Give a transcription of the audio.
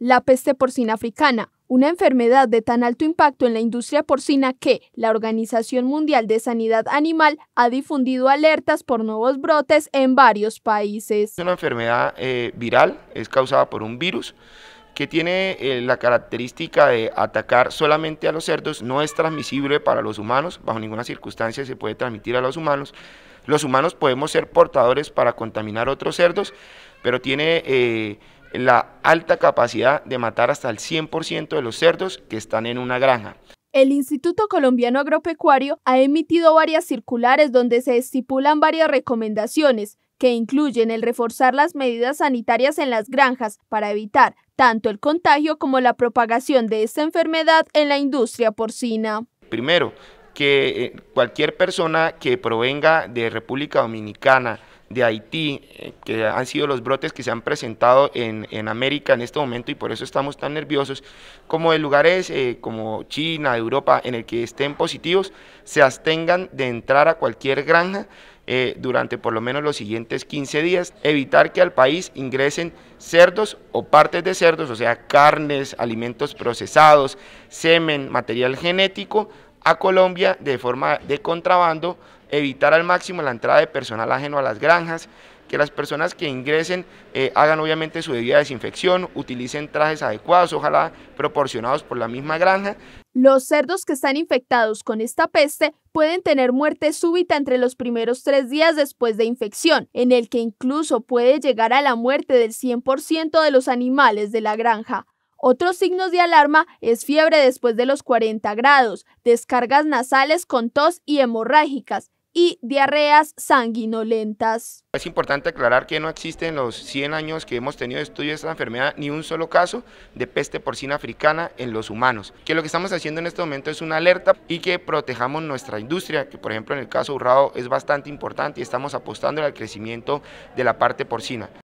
La peste porcina africana, una enfermedad de tan alto impacto en la industria porcina que la Organización Mundial de Sanidad Animal ha difundido alertas por nuevos brotes en varios países. Es una enfermedad eh, viral, es causada por un virus que tiene eh, la característica de atacar solamente a los cerdos, no es transmisible para los humanos, bajo ninguna circunstancia se puede transmitir a los humanos. Los humanos podemos ser portadores para contaminar otros cerdos, pero tiene... Eh, la alta capacidad de matar hasta el 100% de los cerdos que están en una granja. El Instituto Colombiano Agropecuario ha emitido varias circulares donde se estipulan varias recomendaciones que incluyen el reforzar las medidas sanitarias en las granjas para evitar tanto el contagio como la propagación de esta enfermedad en la industria porcina. Primero, que eh, cualquier persona que provenga de República Dominicana, de Haití, eh, que han sido los brotes que se han presentado en, América en este momento y por eso estamos tan nerviosos, como de lugares eh, como China, Europa, en el que estén positivos, se abstengan de entrar a cualquier granja eh, durante por lo menos los siguientes 15 días, evitar que al país ingresen cerdos o partes de cerdos, o sea, carnes, alimentos procesados, semen, material genético, a Colombia de forma de contrabando, evitar al máximo la entrada de personal ajeno a las granjas, que las personas que ingresen eh, hagan obviamente su debida desinfección, utilicen trajes adecuados, ojalá proporcionados por la misma granja. Los cerdos que están infectados con esta peste pueden tener muerte súbita entre los primeros tres días después de infección, en el que incluso puede llegar a la muerte del 100% de los animales de la granja. Otros signos de alarma es fiebre después de los 40 grados, descargas nasales con tos y hemorrágicas, y diarreas sanguinolentas. Es importante aclarar que no existe en los 100 años que hemos tenido estudio de esta enfermedad ni un solo caso de peste porcina africana en los humanos, que lo que estamos haciendo en este momento es una alerta y que protejamos nuestra industria, que por ejemplo en el caso urrado es bastante importante y estamos apostando al crecimiento de la parte porcina.